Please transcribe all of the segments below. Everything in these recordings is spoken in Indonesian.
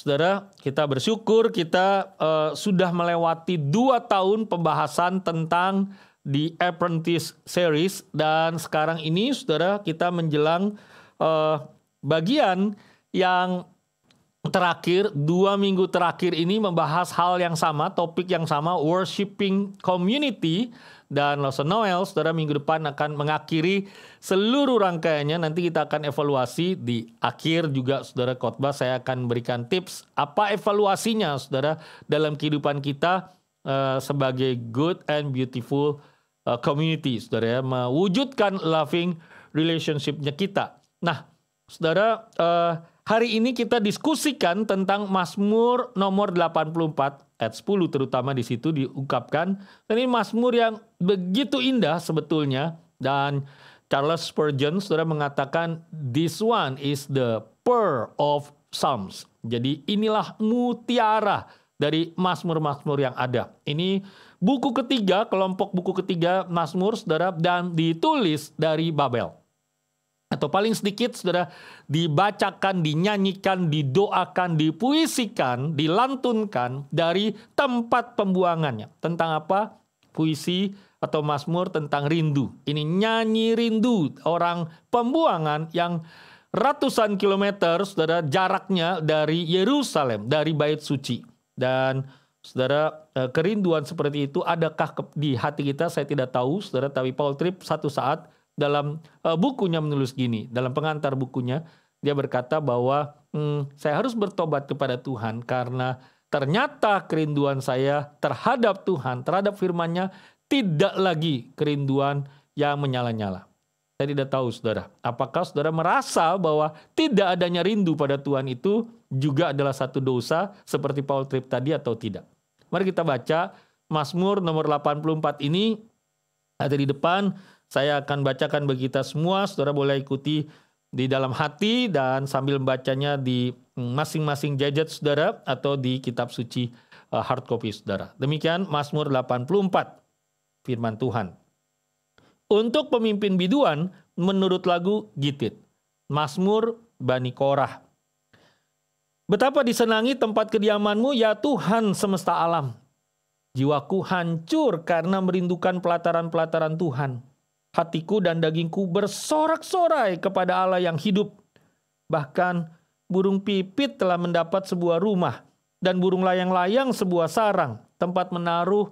Saudara, kita bersyukur kita uh, sudah melewati dua tahun pembahasan tentang The Apprentice Series dan sekarang ini, saudara, kita menjelang uh, bagian yang terakhir dua minggu terakhir ini membahas hal yang sama, topik yang sama, worshiping community dan Lawson Noel, saudara minggu depan akan mengakhiri seluruh rangkaiannya. Nanti kita akan evaluasi di akhir juga saudara khotbah saya akan berikan tips apa evaluasinya saudara dalam kehidupan kita uh, sebagai good and beautiful uh, community saudara ya mewujudkan loving relationshipnya kita. Nah, saudara uh, hari ini kita diskusikan tentang Mazmur nomor 84 ayat 10 terutama di situ diungkapkan. Dan ini Mazmur yang begitu indah sebetulnya dan Charles Spurgeon sudah mengatakan this one is the pearl of psalms. Jadi inilah mutiara dari Mazmur-Mazmur yang ada. Ini buku ketiga, kelompok buku ketiga Mazmur saudara dan ditulis dari Babel atau paling sedikit saudara dibacakan, dinyanyikan, didoakan, dipuisikan, dilantunkan dari tempat pembuangannya. Tentang apa? Puisi atau Mazmur tentang rindu. Ini nyanyi rindu orang pembuangan yang ratusan kilometer saudara jaraknya dari Yerusalem, dari bait suci. Dan Saudara, eh, kerinduan seperti itu adakah di hati kita? Saya tidak tahu, saudara. Tapi Paul Tripp satu saat dalam uh, bukunya menulis gini, dalam pengantar bukunya dia berkata bahwa hmm, saya harus bertobat kepada Tuhan karena ternyata kerinduan saya terhadap Tuhan, terhadap firman-Nya tidak lagi kerinduan yang menyala-nyala. Saya tidak tahu saudara, apakah saudara merasa bahwa tidak adanya rindu pada Tuhan itu juga adalah satu dosa seperti Paul Tripp tadi atau tidak. Mari kita baca Mazmur nomor 84 ini ada di depan saya akan bacakan bagi kita semua, saudara boleh ikuti di dalam hati dan sambil membacanya di masing-masing gadget saudara atau di kitab suci eh, hard copy saudara. Demikian Mazmur 84 firman Tuhan. Untuk pemimpin biduan menurut lagu Gitit. Mazmur Bani Korah. Betapa disenangi tempat kediamanmu ya Tuhan semesta alam. Jiwaku hancur karena merindukan pelataran-pelataran Tuhan. Hatiku dan dagingku bersorak-sorai kepada Allah yang hidup. Bahkan burung pipit telah mendapat sebuah rumah dan burung layang-layang sebuah sarang, tempat menaruh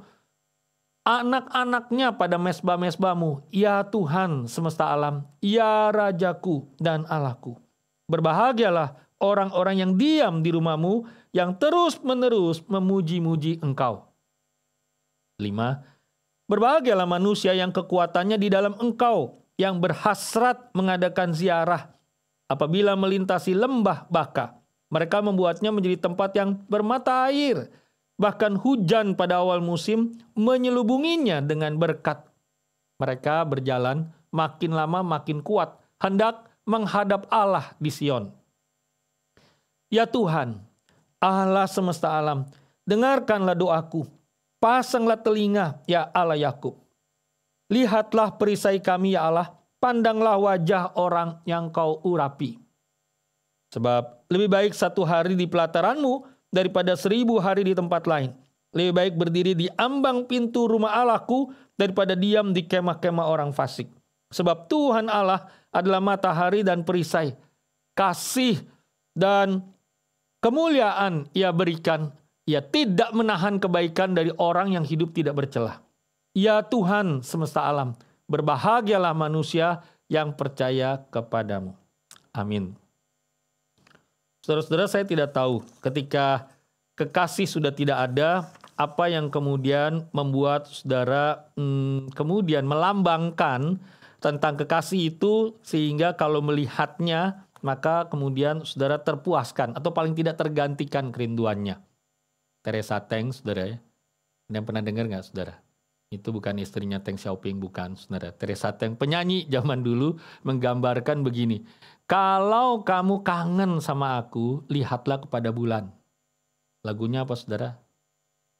anak-anaknya pada mesbah-mesbahmu. Ya Tuhan semesta alam, ya Rajaku dan Allahku. Berbahagialah orang-orang yang diam di rumahmu, yang terus-menerus memuji-muji engkau. 5 Berbahagialah manusia yang kekuatannya di dalam engkau, yang berhasrat mengadakan ziarah. Apabila melintasi lembah baka, mereka membuatnya menjadi tempat yang bermata air. Bahkan hujan pada awal musim menyelubunginya dengan berkat. Mereka berjalan makin lama makin kuat, hendak menghadap Allah di Sion. Ya Tuhan, Allah semesta alam, dengarkanlah doaku Pasanglah telinga, ya Allah Yakub. Lihatlah perisai kami, ya Allah. Pandanglah wajah orang yang kau urapi. Sebab lebih baik satu hari di pelataranmu daripada seribu hari di tempat lain. Lebih baik berdiri di ambang pintu rumah Allahku daripada diam di kemah-kemah orang fasik. Sebab Tuhan Allah adalah matahari dan perisai. Kasih dan kemuliaan ia berikan ia tidak menahan kebaikan dari orang yang hidup tidak bercelah. Ya Tuhan semesta alam, berbahagialah manusia yang percaya kepadamu. Amin. Saudara-saudara, saya tidak tahu ketika kekasih sudah tidak ada, apa yang kemudian membuat saudara hmm, kemudian melambangkan tentang kekasih itu sehingga kalau melihatnya maka kemudian saudara terpuaskan atau paling tidak tergantikan kerinduannya. Teresa Teng, saudara ya. Anda pernah dengar nggak, saudara? Itu bukan istrinya Teng Xiaoping, bukan, saudara. Teresa Teng, penyanyi zaman dulu, menggambarkan begini. Kalau kamu kangen sama aku, lihatlah kepada bulan. Lagunya apa, saudara?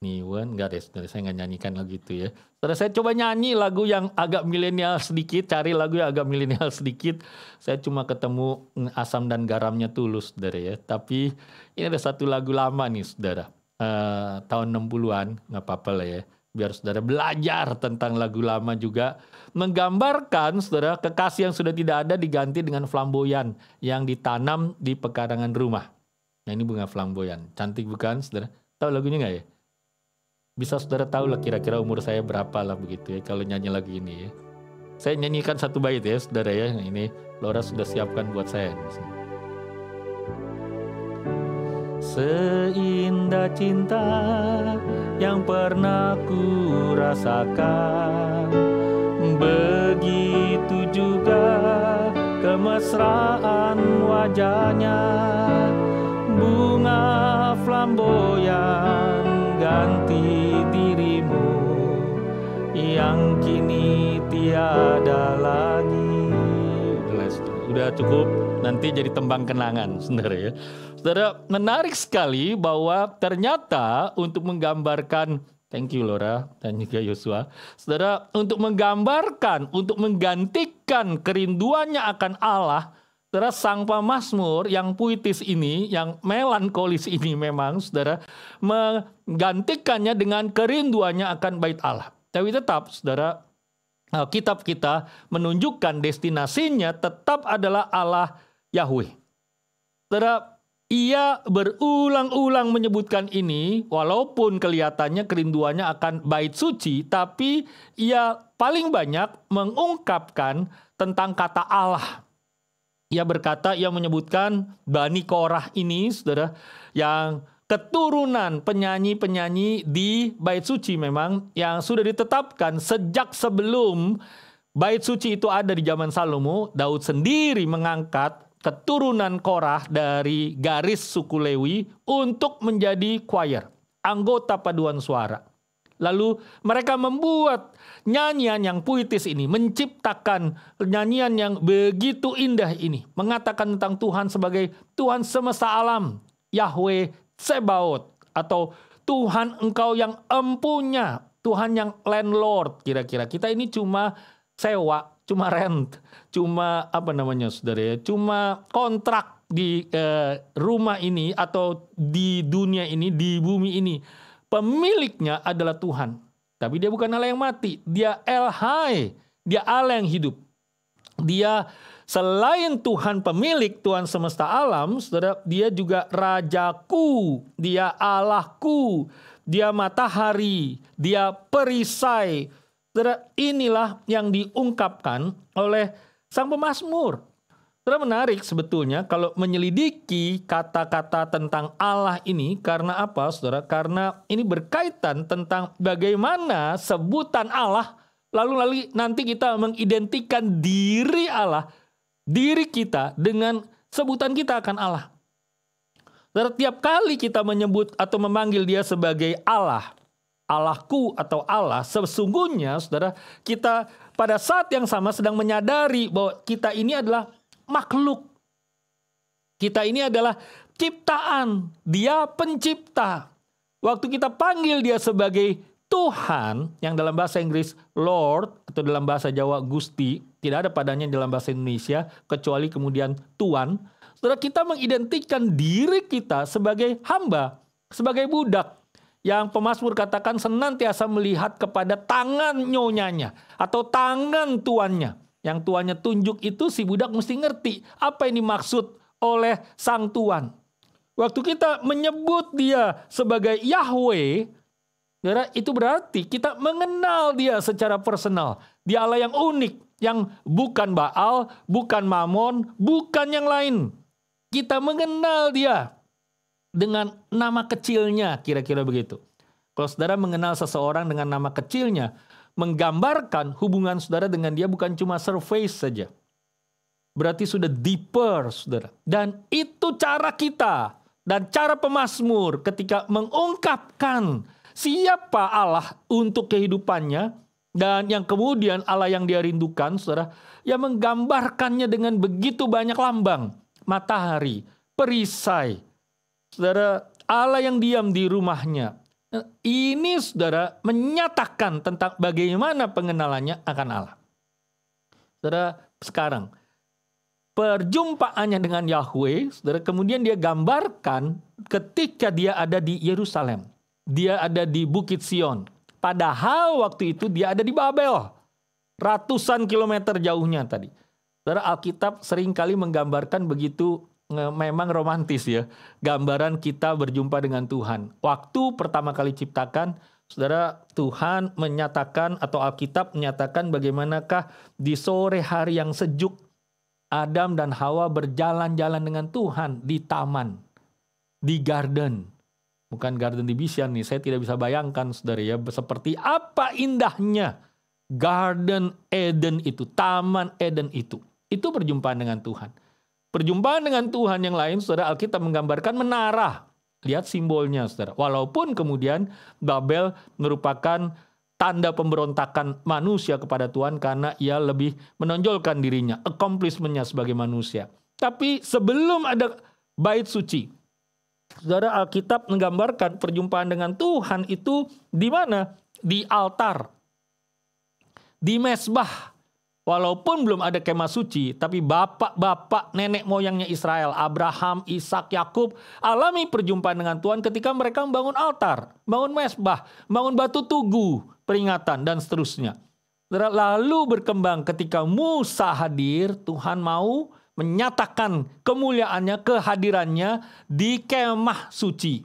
Niwen, enggak deh, saudara. Saya nggak nyanyikan lagu itu ya. Saudara, saya coba nyanyi lagu yang agak milenial sedikit, cari lagu yang agak milenial sedikit. Saya cuma ketemu asam dan garamnya tulus, saudara ya. Tapi ini ada satu lagu lama nih, saudara Eh, tahun 60-an, nggak apa-apa lah ya. Biar saudara belajar tentang lagu lama juga. Menggambarkan saudara kekasih yang sudah tidak ada diganti dengan flamboyan yang ditanam di pekarangan rumah. Nah ini bunga flamboyan. Cantik bukan saudara? Tahu lagunya nggak ya? Bisa saudara tahu lah kira-kira umur saya berapa lah begitu ya kalau nyanyi lagu ini ya. Saya nyanyikan satu bait ya saudara ya. Ini Laura sudah siapkan buat saya. Misalnya. Seindah cinta yang pernah ku rasakan Begitu juga kemesraan wajahnya Bunga flamboyan ganti dirimu Yang kini tiada lagi Udah cukup Nanti jadi tembang kenangan, sebenarnya ya. Saudara, menarik sekali bahwa ternyata untuk menggambarkan Thank you Laura dan juga Yosua. Saudara, untuk menggambarkan, untuk menggantikan kerinduannya akan Allah, saudara sang pamasmur yang puitis ini, yang melankolis ini memang saudara menggantikannya dengan kerinduannya akan bait Allah. Tapi tetap saudara eh, kitab kita menunjukkan destinasinya tetap adalah Allah Yahweh. Terap ia berulang-ulang menyebutkan ini walaupun kelihatannya kerinduannya akan bait suci tapi ia paling banyak mengungkapkan tentang kata Allah. Ia berkata ia menyebutkan Bani Korah ini saudara yang keturunan penyanyi-penyanyi di bait suci memang yang sudah ditetapkan sejak sebelum bait suci itu ada di zaman Salomo, Daud sendiri mengangkat keturunan Korah dari garis suku Lewi untuk menjadi choir, anggota paduan suara. Lalu mereka membuat nyanyian yang puitis ini, menciptakan nyanyian yang begitu indah ini, mengatakan tentang Tuhan sebagai Tuhan semesta alam, Yahweh Sebaot, atau Tuhan engkau yang empunya, Tuhan yang landlord kira-kira. Kita ini cuma sewa cuma rent, cuma apa namanya saudara ya, cuma kontrak di eh, rumah ini atau di dunia ini, di bumi ini. Pemiliknya adalah Tuhan. Tapi dia bukan Allah yang mati, dia El Hai, dia Allah yang hidup. Dia selain Tuhan pemilik, Tuhan semesta alam, Saudara, dia juga rajaku, dia Allahku, dia matahari, dia perisai, Saudara, inilah yang diungkapkan oleh sang pemazmur. Saudara menarik sebetulnya kalau menyelidiki kata-kata tentang Allah ini karena apa saudara? Karena ini berkaitan tentang bagaimana sebutan Allah lalu lalu nanti kita mengidentikan diri Allah, diri kita dengan sebutan kita akan Allah. Setiap kali kita menyebut atau memanggil dia sebagai Allah, Allahku atau Allah, sesungguhnya saudara kita pada saat yang sama sedang menyadari bahwa kita ini adalah makhluk. Kita ini adalah ciptaan, dia pencipta. Waktu kita panggil dia sebagai Tuhan yang dalam bahasa Inggris Lord atau dalam bahasa Jawa Gusti, tidak ada padanya dalam bahasa Indonesia kecuali kemudian Tuan. Saudara kita mengidentikan diri kita sebagai hamba, sebagai budak yang pemasmur katakan senantiasa melihat kepada tangan nyonyanya atau tangan tuannya. Yang tuannya tunjuk itu si budak mesti ngerti apa yang dimaksud oleh sang tuan. Waktu kita menyebut dia sebagai Yahweh, karena itu berarti kita mengenal dia secara personal. dialah yang unik, yang bukan Baal, bukan Mamon, bukan yang lain. Kita mengenal dia dengan nama kecilnya, kira-kira begitu. Kalau saudara mengenal seseorang dengan nama kecilnya, menggambarkan hubungan saudara dengan dia bukan cuma surface saja. Berarti sudah deeper, saudara. Dan itu cara kita dan cara pemasmur ketika mengungkapkan siapa Allah untuk kehidupannya dan yang kemudian Allah yang dia rindukan, saudara, yang menggambarkannya dengan begitu banyak lambang, matahari, perisai, Saudara, Allah yang diam di rumahnya. Ini saudara menyatakan tentang bagaimana pengenalannya akan Allah. Saudara, sekarang perjumpaannya dengan Yahweh, saudara kemudian dia gambarkan ketika dia ada di Yerusalem. Dia ada di Bukit Sion. Padahal waktu itu dia ada di Babel. Ratusan kilometer jauhnya tadi. Saudara Alkitab seringkali menggambarkan begitu memang romantis ya gambaran kita berjumpa dengan Tuhan. Waktu pertama kali ciptakan, saudara Tuhan menyatakan atau Alkitab menyatakan bagaimanakah di sore hari yang sejuk Adam dan Hawa berjalan-jalan dengan Tuhan di taman, di garden. Bukan garden di Bishan nih, saya tidak bisa bayangkan saudara ya, seperti apa indahnya garden Eden itu, taman Eden itu. Itu perjumpaan dengan Tuhan. Perjumpaan dengan Tuhan yang lain, saudara Alkitab menggambarkan menara. Lihat simbolnya, saudara. Walaupun kemudian Babel merupakan tanda pemberontakan manusia kepada Tuhan karena ia lebih menonjolkan dirinya, accomplishmentnya sebagai manusia. Tapi sebelum ada bait suci, saudara Alkitab menggambarkan perjumpaan dengan Tuhan itu di mana? Di altar, di mesbah, Walaupun belum ada kemah suci, tapi bapak-bapak nenek moyangnya Israel, Abraham, Ishak, Yakub alami perjumpaan dengan Tuhan ketika mereka membangun altar, bangun mesbah, bangun batu tugu, peringatan dan seterusnya. Lalu berkembang ketika Musa hadir, Tuhan mau menyatakan kemuliaannya, kehadirannya di kemah suci,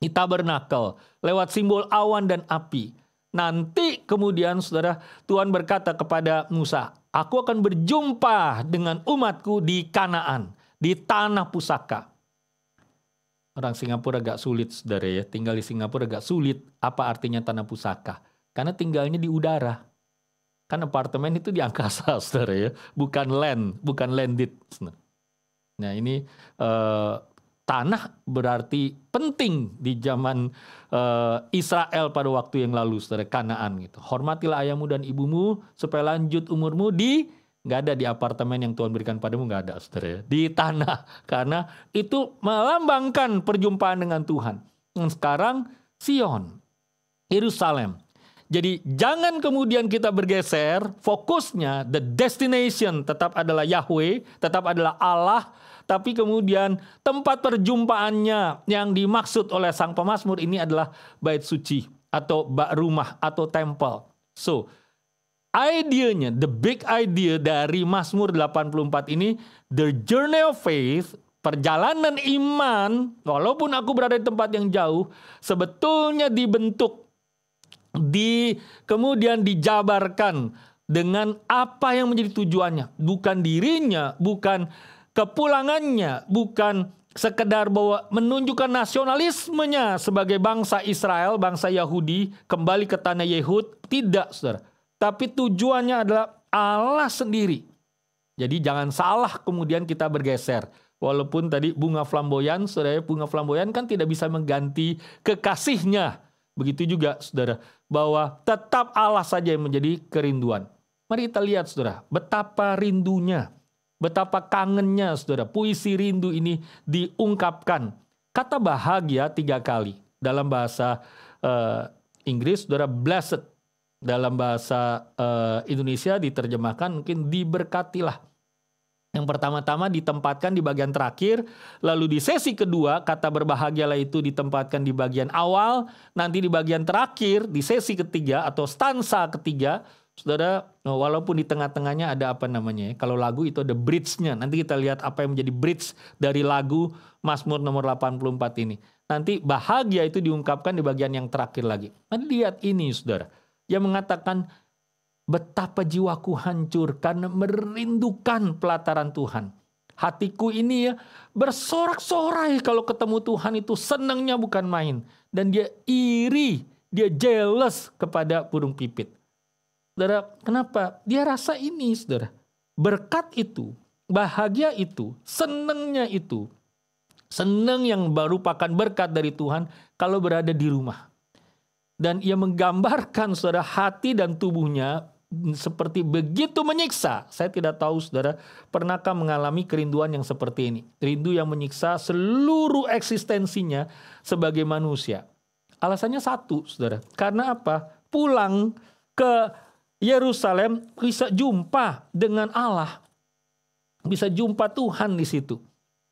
di tabernakel, lewat simbol awan dan api. Nanti kemudian saudara Tuhan berkata kepada Musa, aku akan berjumpa dengan umatku di Kanaan, di tanah pusaka. Orang Singapura agak sulit saudara ya, tinggal di Singapura agak sulit apa artinya tanah pusaka. Karena tinggalnya di udara. Kan apartemen itu di angkasa saudara ya, bukan land, bukan landed. Nah ini uh, tanah berarti penting di zaman uh, Israel pada waktu yang lalu saudara Kanaan gitu. Hormatilah ayahmu dan ibumu supaya lanjut umurmu di nggak ada di apartemen yang Tuhan berikan padamu nggak ada saudara ya. di tanah karena itu melambangkan perjumpaan dengan Tuhan. Dan sekarang Sion, Yerusalem. Jadi jangan kemudian kita bergeser fokusnya the destination tetap adalah Yahweh, tetap adalah Allah tapi kemudian tempat perjumpaannya yang dimaksud oleh sang pemazmur ini adalah bait suci atau bak rumah atau temple. So, idenya, the big idea dari Mazmur 84 ini, the journey of faith perjalanan iman, walaupun aku berada di tempat yang jauh, sebetulnya dibentuk, di kemudian dijabarkan dengan apa yang menjadi tujuannya, bukan dirinya, bukan kepulangannya bukan sekedar bahwa menunjukkan nasionalismenya sebagai bangsa Israel, bangsa Yahudi kembali ke tanah Yehud, tidak Saudara. Tapi tujuannya adalah Allah sendiri. Jadi jangan salah kemudian kita bergeser. Walaupun tadi bunga flamboyan, Saudara, bunga flamboyan kan tidak bisa mengganti kekasihnya. Begitu juga Saudara, bahwa tetap Allah saja yang menjadi kerinduan. Mari kita lihat Saudara, betapa rindunya Betapa kangennya saudara, puisi rindu ini diungkapkan. Kata bahagia tiga kali. Dalam bahasa uh, Inggris saudara blessed. Dalam bahasa uh, Indonesia diterjemahkan mungkin diberkatilah. Yang pertama-tama ditempatkan di bagian terakhir, lalu di sesi kedua kata berbahagialah itu ditempatkan di bagian awal, nanti di bagian terakhir, di sesi ketiga atau stansa ketiga saudara oh, walaupun di tengah-tengahnya ada apa namanya ya, kalau lagu itu ada bridge-nya nanti kita lihat apa yang menjadi bridge dari lagu Mazmur nomor 84 ini nanti bahagia itu diungkapkan di bagian yang terakhir lagi nanti lihat ini saudara Dia mengatakan betapa jiwaku hancur karena merindukan pelataran Tuhan hatiku ini ya bersorak-sorai kalau ketemu Tuhan itu senangnya bukan main dan dia iri dia jealous kepada burung pipit Saudara, kenapa? Dia rasa ini, saudara. Berkat itu, bahagia itu, senengnya itu. Seneng yang baru pakan berkat dari Tuhan kalau berada di rumah. Dan ia menggambarkan saudara hati dan tubuhnya seperti begitu menyiksa. Saya tidak tahu saudara pernahkah mengalami kerinduan yang seperti ini. Rindu yang menyiksa seluruh eksistensinya sebagai manusia. Alasannya satu saudara. Karena apa? Pulang ke Yerusalem bisa jumpa dengan Allah. Bisa jumpa Tuhan di situ.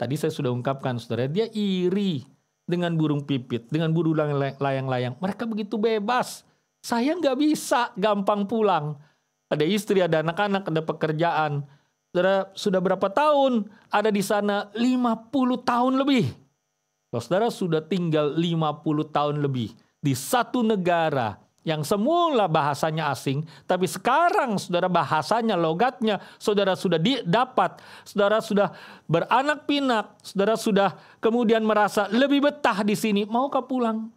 Tadi saya sudah ungkapkan saudara, dia iri dengan burung pipit, dengan burung layang-layang. Mereka begitu bebas. Saya nggak bisa gampang pulang. Ada istri, ada anak-anak, ada pekerjaan. Saudara sudah berapa tahun ada di sana? 50 tahun lebih. Kalau saudara sudah tinggal 50 tahun lebih di satu negara yang semula bahasanya asing, tapi sekarang saudara bahasanya, logatnya, saudara sudah didapat, dapat, saudara sudah beranak pinak, saudara sudah kemudian merasa lebih betah di sini, maukah pulang?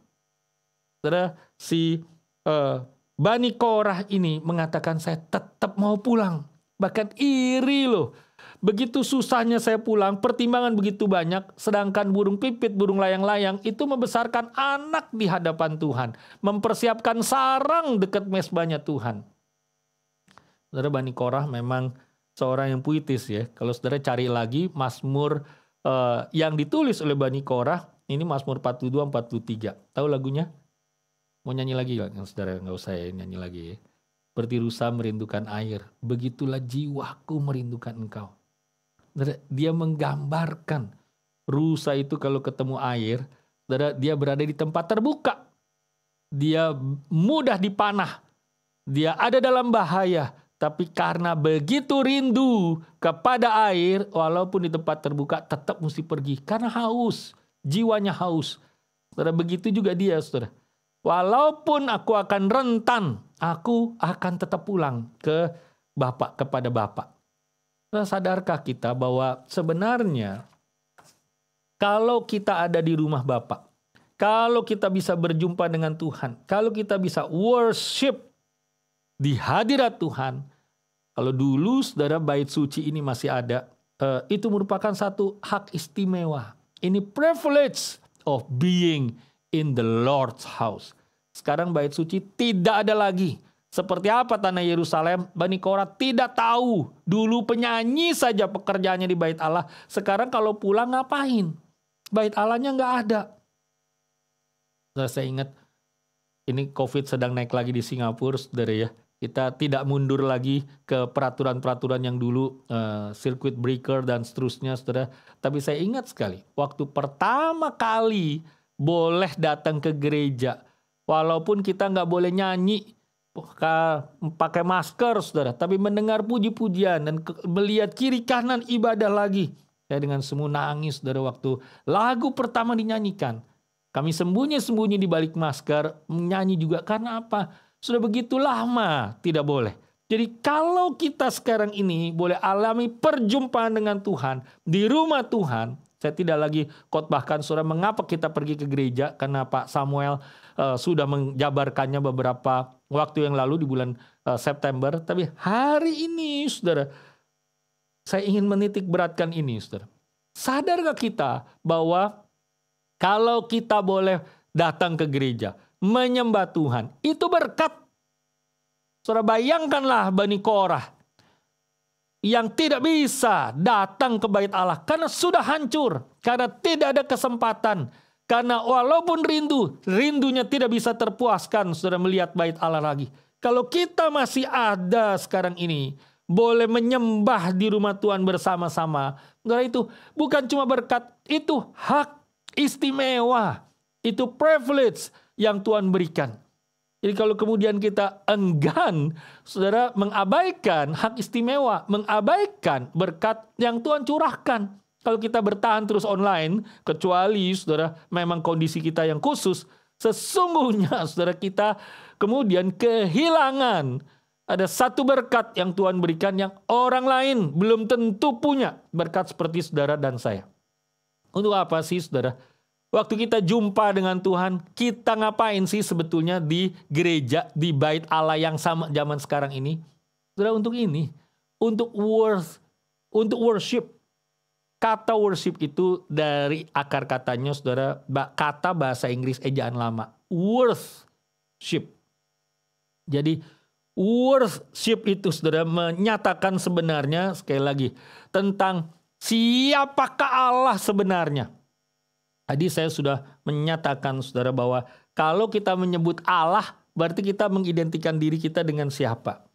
Saudara, si uh, Bani Korah ini mengatakan, saya tetap mau pulang. Bahkan iri loh Begitu susahnya saya pulang, pertimbangan begitu banyak, sedangkan burung pipit, burung layang-layang itu membesarkan anak di hadapan Tuhan, mempersiapkan sarang dekat mesbahnya Tuhan. Saudara Bani Korah memang seorang yang puitis ya. Kalau saudara cari lagi Mazmur eh, yang ditulis oleh Bani Korah, ini Mazmur 42 43. Tahu lagunya? Mau nyanyi lagi gak? Yang saudara nggak usah ya, nyanyi lagi ya. Seperti rusa merindukan air, begitulah jiwaku merindukan engkau dia menggambarkan rusa itu kalau ketemu air, dia berada di tempat terbuka. Dia mudah dipanah. Dia ada dalam bahaya, tapi karena begitu rindu kepada air, walaupun di tempat terbuka tetap mesti pergi karena haus, jiwanya haus. Saudara begitu juga dia, Saudara. Walaupun aku akan rentan, aku akan tetap pulang ke Bapak kepada Bapak sadarkah kita bahwa sebenarnya kalau kita ada di rumah Bapak, kalau kita bisa berjumpa dengan Tuhan, kalau kita bisa worship di hadirat Tuhan, kalau dulu saudara bait suci ini masih ada, eh, itu merupakan satu hak istimewa. Ini privilege of being in the Lord's house. Sekarang bait suci tidak ada lagi. Seperti apa tanah Yerusalem? Bani Korah tidak tahu. Dulu penyanyi saja pekerjaannya di bait Allah. Sekarang kalau pulang ngapain? Bait Allahnya nggak ada. Nah, saya ingat ini COVID sedang naik lagi di Singapura, saudara ya. Kita tidak mundur lagi ke peraturan-peraturan yang dulu uh, circuit breaker dan seterusnya, saudara. Tapi saya ingat sekali waktu pertama kali boleh datang ke gereja, walaupun kita nggak boleh nyanyi, pakai masker saudara tapi mendengar puji-pujian dan melihat kiri kanan ibadah lagi saya dengan semua nangis saudara waktu lagu pertama dinyanyikan kami sembunyi-sembunyi di balik masker menyanyi juga karena apa sudah begitu lama tidak boleh jadi kalau kita sekarang ini boleh alami perjumpaan dengan Tuhan di rumah Tuhan saya tidak lagi khotbahkan saudara mengapa kita pergi ke gereja karena Pak Samuel uh, sudah menjabarkannya beberapa waktu yang lalu di bulan uh, September. Tapi hari ini, saudara, saya ingin menitik beratkan ini, saudara. Sadarkah kita bahwa kalau kita boleh datang ke gereja, menyembah Tuhan, itu berkat. Saudara, bayangkanlah Bani Korah yang tidak bisa datang ke bait Allah karena sudah hancur, karena tidak ada kesempatan karena walaupun rindu, rindunya tidak bisa terpuaskan saudara melihat bait Allah lagi. Kalau kita masih ada sekarang ini, boleh menyembah di rumah Tuhan bersama-sama. Saudara itu bukan cuma berkat, itu hak istimewa. Itu privilege yang Tuhan berikan. Jadi kalau kemudian kita enggan, saudara mengabaikan hak istimewa, mengabaikan berkat yang Tuhan curahkan. Kalau kita bertahan terus online, kecuali saudara memang kondisi kita yang khusus, sesungguhnya saudara kita kemudian kehilangan ada satu berkat yang Tuhan berikan yang orang lain belum tentu punya berkat seperti saudara dan saya. Untuk apa sih saudara? Waktu kita jumpa dengan Tuhan, kita ngapain sih sebetulnya di gereja, di bait Allah yang sama zaman sekarang ini? Saudara untuk ini, untuk worth, untuk worship, Kata worship itu dari akar katanya saudara kata bahasa Inggris ejaan lama worship. Jadi worship itu saudara menyatakan sebenarnya sekali lagi tentang siapakah Allah sebenarnya. Tadi saya sudah menyatakan saudara bahwa kalau kita menyebut Allah berarti kita mengidentikan diri kita dengan siapa.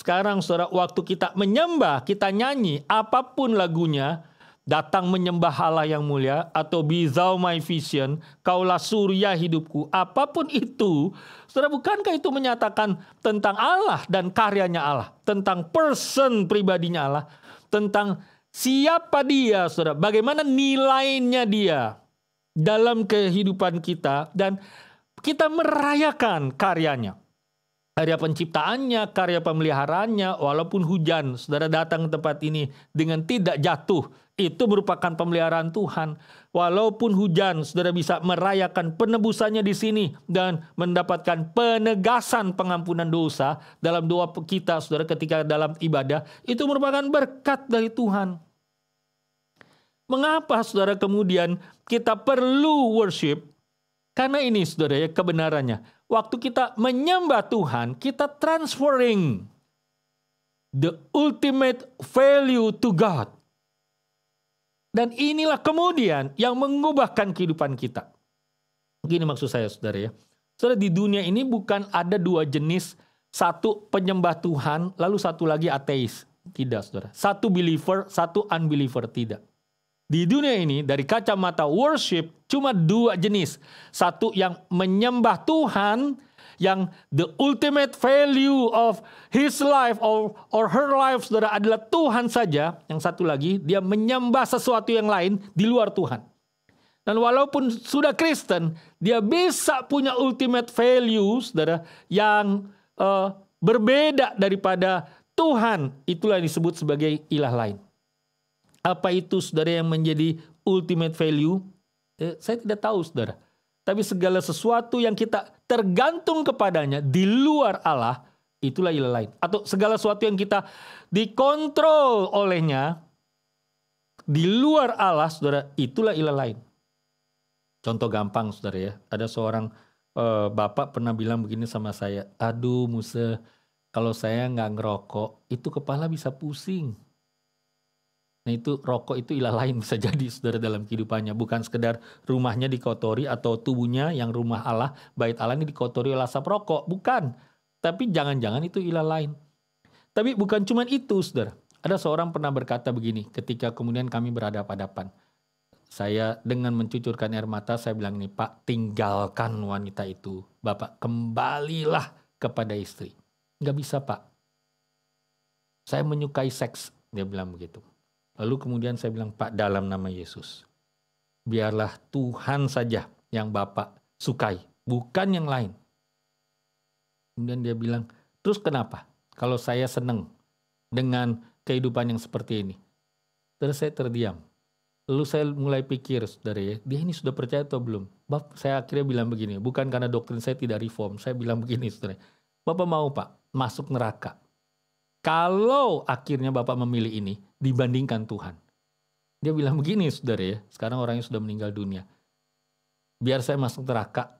Sekarang saudara waktu kita menyembah, kita nyanyi apapun lagunya, datang menyembah Allah yang mulia atau thou my vision, kaulah surya hidupku. Apapun itu, saudara bukankah itu menyatakan tentang Allah dan karyanya Allah, tentang person pribadinya Allah, tentang siapa dia, saudara, bagaimana nilainya dia dalam kehidupan kita dan kita merayakan karyanya. Karya penciptaannya, karya pemeliharaannya, walaupun hujan, saudara datang ke tempat ini dengan tidak jatuh itu merupakan pemeliharaan Tuhan. Walaupun hujan, saudara bisa merayakan penebusannya di sini dan mendapatkan penegasan pengampunan dosa dalam doa kita, saudara, ketika dalam ibadah. Itu merupakan berkat dari Tuhan. Mengapa, saudara, kemudian kita perlu worship? Karena ini, saudara, ya, kebenarannya. Waktu kita menyembah Tuhan, kita transferring the ultimate value to God dan inilah kemudian yang mengubahkan kehidupan kita. Gini maksud saya saudara ya. Saudara di dunia ini bukan ada dua jenis. Satu penyembah Tuhan lalu satu lagi ateis. Tidak saudara. Satu believer, satu unbeliever. Tidak. Di dunia ini dari kacamata worship cuma dua jenis. Satu yang menyembah Tuhan yang the ultimate value of his life or, or her life saudara adalah Tuhan saja. Yang satu lagi, dia menyembah sesuatu yang lain di luar Tuhan. Dan walaupun sudah Kristen, dia bisa punya ultimate values, saudara yang uh, berbeda daripada Tuhan. Itulah yang disebut sebagai ilah lain. Apa itu saudara yang menjadi ultimate value? Eh, saya tidak tahu saudara. Tapi segala sesuatu yang kita tergantung kepadanya di luar Allah, itulah ilah lain. Atau segala sesuatu yang kita dikontrol olehnya di luar Allah, saudara, itulah ilah lain. Contoh gampang, saudara ya. Ada seorang uh, bapak pernah bilang begini sama saya, aduh Musa, kalau saya nggak ngerokok, itu kepala bisa pusing. Nah itu rokok itu ilah lain bisa jadi saudara dalam kehidupannya. Bukan sekedar rumahnya dikotori atau tubuhnya yang rumah Allah, bait Allah ini dikotori oleh asap rokok. Bukan. Tapi jangan-jangan itu ilah lain. Tapi bukan cuma itu saudara. Ada seorang pernah berkata begini ketika kemudian kami berada hadapan Saya dengan mencucurkan air mata saya bilang ini Pak tinggalkan wanita itu. Bapak kembalilah kepada istri. Gak bisa Pak. Saya menyukai seks. Dia bilang begitu Lalu kemudian saya bilang, Pak, dalam nama Yesus, biarlah Tuhan saja yang Bapak sukai, bukan yang lain. Kemudian dia bilang, terus kenapa kalau saya senang dengan kehidupan yang seperti ini? Terus saya terdiam. Lalu saya mulai pikir, saudara ya, dia ini sudah percaya atau belum? Bap, saya akhirnya bilang begini, bukan karena doktrin saya tidak reform, saya bilang begini, saudara. Bapak mau pak, masuk neraka. Kalau akhirnya Bapak memilih ini dibandingkan Tuhan. Dia bilang begini saudara ya, sekarang orangnya sudah meninggal dunia. Biar saya masuk neraka,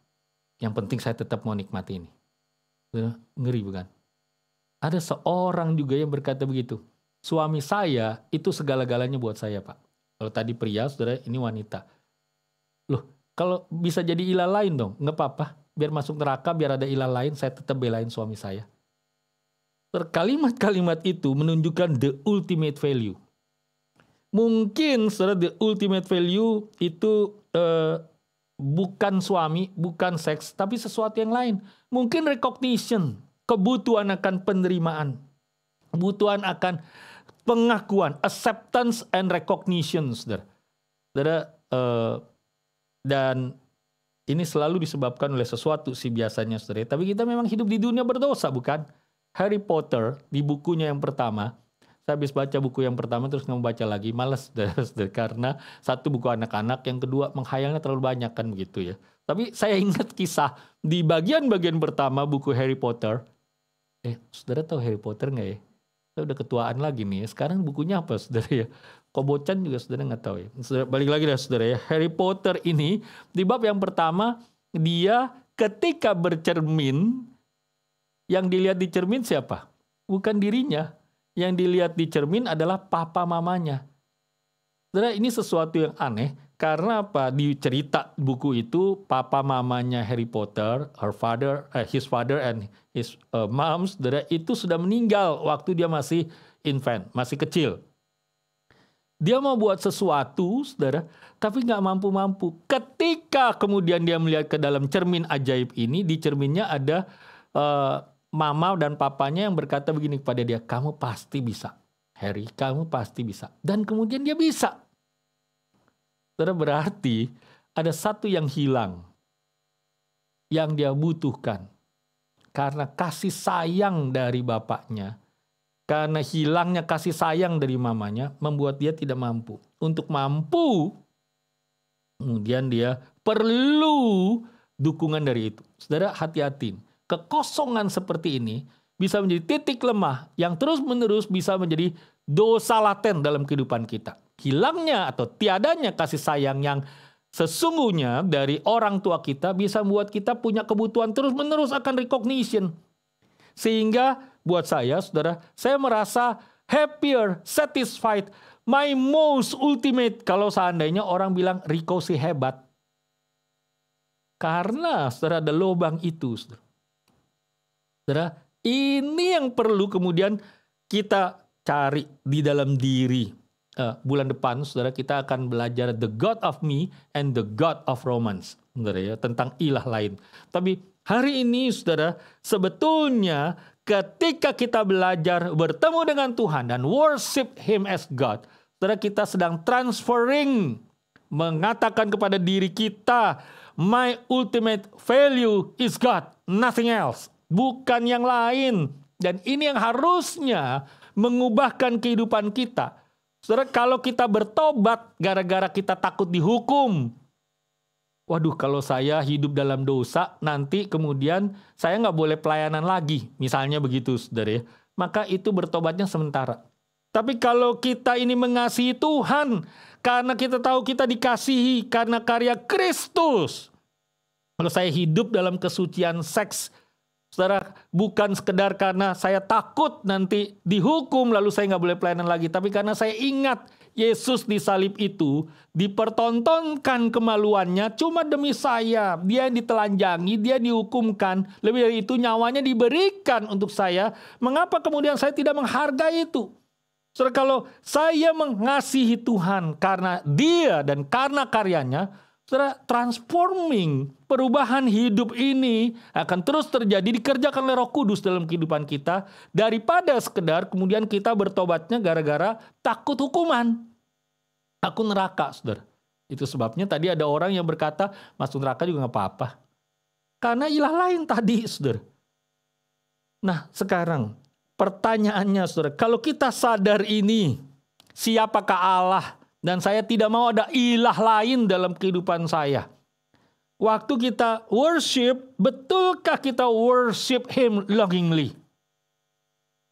yang penting saya tetap mau nikmati ini. Ngeri bukan? Ada seorang juga yang berkata begitu. Suami saya itu segala-galanya buat saya pak. Kalau tadi pria, saudara ini wanita. Loh, kalau bisa jadi ilah lain dong, nggak apa-apa. Biar masuk neraka, biar ada ilah lain, saya tetap belain suami saya kalimat-kalimat itu menunjukkan the ultimate value. Mungkin secara the ultimate value itu eh, bukan suami, bukan seks, tapi sesuatu yang lain. Mungkin recognition, kebutuhan akan penerimaan, kebutuhan akan pengakuan, acceptance and recognition, saudara. Saudara, eh, dan ini selalu disebabkan oleh sesuatu sih biasanya, saudara. Tapi kita memang hidup di dunia berdosa, bukan? Harry Potter di bukunya yang pertama, saya habis baca buku yang pertama terus nggak baca lagi, males karena satu buku anak-anak, yang kedua menghayalnya terlalu banyak kan begitu ya. Tapi saya ingat kisah di bagian-bagian pertama buku Harry Potter. Eh, saudara tahu Harry Potter nggak ya? Saya udah ketuaan lagi nih. Sekarang bukunya apa saudara ya? Kobocan juga saudara nggak tahu ya. Saudara, balik lagi dah saudara ya. Harry Potter ini di bab yang pertama dia ketika bercermin yang dilihat di cermin siapa? Bukan dirinya. Yang dilihat di cermin adalah papa mamanya. Saudara, ini sesuatu yang aneh karena apa? Di cerita buku itu papa mamanya Harry Potter, her father, uh, his father and his uh, eh, mom, saudara itu sudah meninggal waktu dia masih infant, masih kecil. Dia mau buat sesuatu, saudara, tapi nggak mampu-mampu. Ketika kemudian dia melihat ke dalam cermin ajaib ini, di cerminnya ada uh, mama dan papanya yang berkata begini kepada dia, kamu pasti bisa. Harry, kamu pasti bisa. Dan kemudian dia bisa. Terus berarti ada satu yang hilang yang dia butuhkan karena kasih sayang dari bapaknya, karena hilangnya kasih sayang dari mamanya, membuat dia tidak mampu. Untuk mampu, kemudian dia perlu dukungan dari itu. Saudara, hati-hati kekosongan seperti ini bisa menjadi titik lemah yang terus-menerus bisa menjadi dosa laten dalam kehidupan kita. Hilangnya atau tiadanya kasih sayang yang sesungguhnya dari orang tua kita bisa membuat kita punya kebutuhan terus-menerus akan recognition. Sehingga buat saya, saudara, saya merasa happier, satisfied, my most ultimate kalau seandainya orang bilang Riko si hebat. Karena saudara ada lubang itu, saudara. Saudara, ini yang perlu kemudian kita cari di dalam diri. Uh, bulan depan, saudara, kita akan belajar The God of Me and The God of Romans, saudara ya, tentang ilah lain. Tapi hari ini, saudara, sebetulnya ketika kita belajar bertemu dengan Tuhan dan worship Him as God, saudara kita sedang transferring, mengatakan kepada diri kita, my ultimate value is God, nothing else bukan yang lain. Dan ini yang harusnya mengubahkan kehidupan kita. Saudara, kalau kita bertobat gara-gara kita takut dihukum, waduh kalau saya hidup dalam dosa nanti kemudian saya nggak boleh pelayanan lagi misalnya begitu saudara ya maka itu bertobatnya sementara tapi kalau kita ini mengasihi Tuhan karena kita tahu kita dikasihi karena karya Kristus kalau saya hidup dalam kesucian seks Saudara, bukan sekedar karena saya takut nanti dihukum lalu saya nggak boleh pelayanan lagi. Tapi karena saya ingat Yesus di salib itu dipertontonkan kemaluannya cuma demi saya. Dia yang ditelanjangi, dia dihukumkan. Lebih dari itu nyawanya diberikan untuk saya. Mengapa kemudian saya tidak menghargai itu? Saudara, kalau saya mengasihi Tuhan karena dia dan karena karyanya, Saudara, transforming perubahan hidup ini akan terus terjadi dikerjakan oleh Roh Kudus dalam kehidupan kita daripada sekedar kemudian kita bertobatnya gara-gara takut hukuman. Takut neraka, Saudara. Itu sebabnya tadi ada orang yang berkata, masuk neraka juga nggak apa-apa. Karena ilah lain tadi, Saudara. Nah, sekarang pertanyaannya, Saudara, kalau kita sadar ini, siapakah Allah? Dan saya tidak mau ada ilah lain dalam kehidupan saya. Waktu kita worship, betulkah kita worship him longingly?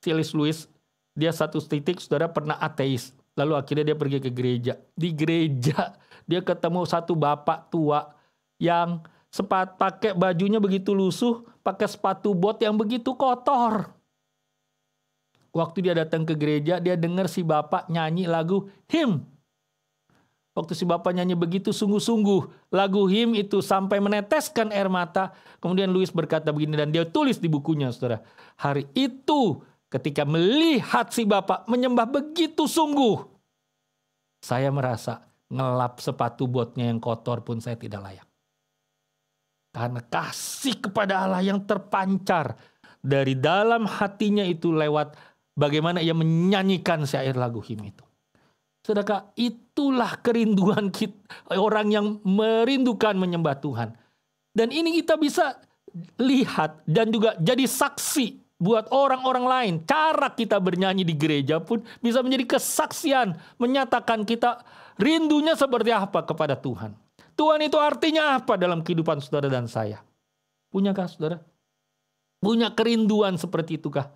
Silis Lewis, dia satu titik saudara pernah ateis. Lalu akhirnya dia pergi ke gereja. Di gereja dia ketemu satu bapak tua yang sepat pakai bajunya begitu lusuh, pakai sepatu bot yang begitu kotor. Waktu dia datang ke gereja, dia dengar si bapak nyanyi lagu Him Waktu si bapak nyanyi begitu sungguh-sungguh lagu him itu sampai meneteskan air mata. Kemudian Louis berkata begini dan dia tulis di bukunya saudara. Hari itu ketika melihat si bapak menyembah begitu sungguh. Saya merasa ngelap sepatu botnya yang kotor pun saya tidak layak. Karena kasih kepada Allah yang terpancar dari dalam hatinya itu lewat bagaimana ia menyanyikan syair lagu him itu. Saudara, itulah kerinduan kita, orang yang merindukan menyembah Tuhan. Dan ini kita bisa lihat dan juga jadi saksi buat orang-orang lain. Cara kita bernyanyi di gereja pun bisa menjadi kesaksian menyatakan kita rindunya seperti apa kepada Tuhan. Tuhan itu artinya apa dalam kehidupan saudara dan saya? Punyakah saudara? Punya kerinduan seperti itukah?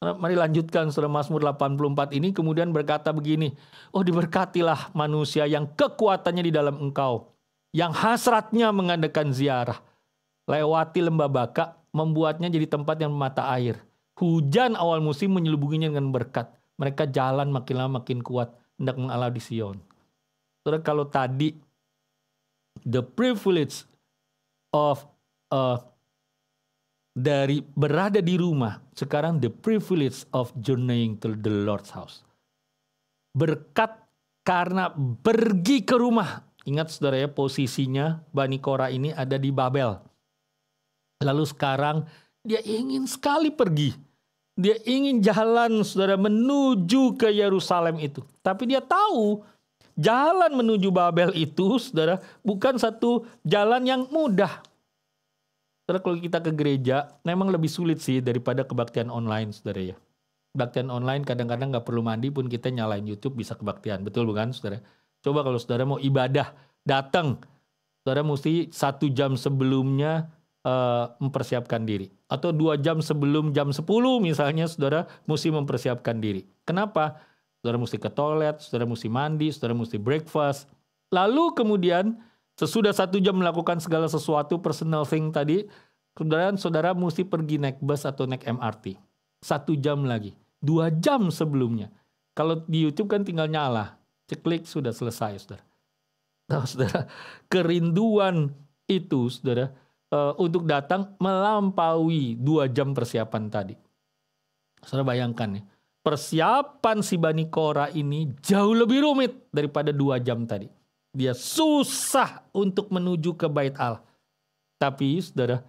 Eh, mari lanjutkan Surah Mazmur 84 ini kemudian berkata begini, "Oh diberkatilah manusia yang kekuatannya di dalam engkau, yang hasratnya mengadakan ziarah, lewati lembah baka, membuatnya jadi tempat yang mata air. Hujan awal musim menyelubunginya dengan berkat. Mereka jalan makin lama makin kuat, hendak mengalah di Sion." Surah kalau tadi the privilege of uh, dari berada di rumah sekarang the privilege of journeying to the Lord's house. Berkat karena pergi ke rumah. Ingat saudara ya posisinya Bani Kora ini ada di Babel. Lalu sekarang dia ingin sekali pergi. Dia ingin jalan saudara menuju ke Yerusalem itu. Tapi dia tahu jalan menuju Babel itu saudara bukan satu jalan yang mudah setelah kalau kita ke gereja, memang lebih sulit sih daripada kebaktian online, saudara ya. Kebaktian online kadang-kadang nggak perlu mandi pun kita nyalain YouTube bisa kebaktian, betul bukan, saudara? Coba kalau saudara mau ibadah, datang, saudara mesti satu jam sebelumnya uh, mempersiapkan diri, atau dua jam sebelum jam sepuluh misalnya, saudara mesti mempersiapkan diri. Kenapa? Saudara mesti ke toilet, saudara mesti mandi, saudara mesti breakfast. Lalu kemudian Sesudah satu jam melakukan segala sesuatu personal thing tadi, saudara saudara mesti pergi naik bus atau naik MRT. Satu jam lagi. Dua jam sebelumnya. Kalau di YouTube kan tinggal nyala. Ceklik, sudah selesai, saudara. Nah, saudara, kerinduan itu, saudara, eh, untuk datang melampaui dua jam persiapan tadi. Saudara bayangkan ya, persiapan si Bani Kora ini jauh lebih rumit daripada dua jam tadi. Dia susah untuk menuju ke bait Allah. Tapi saudara,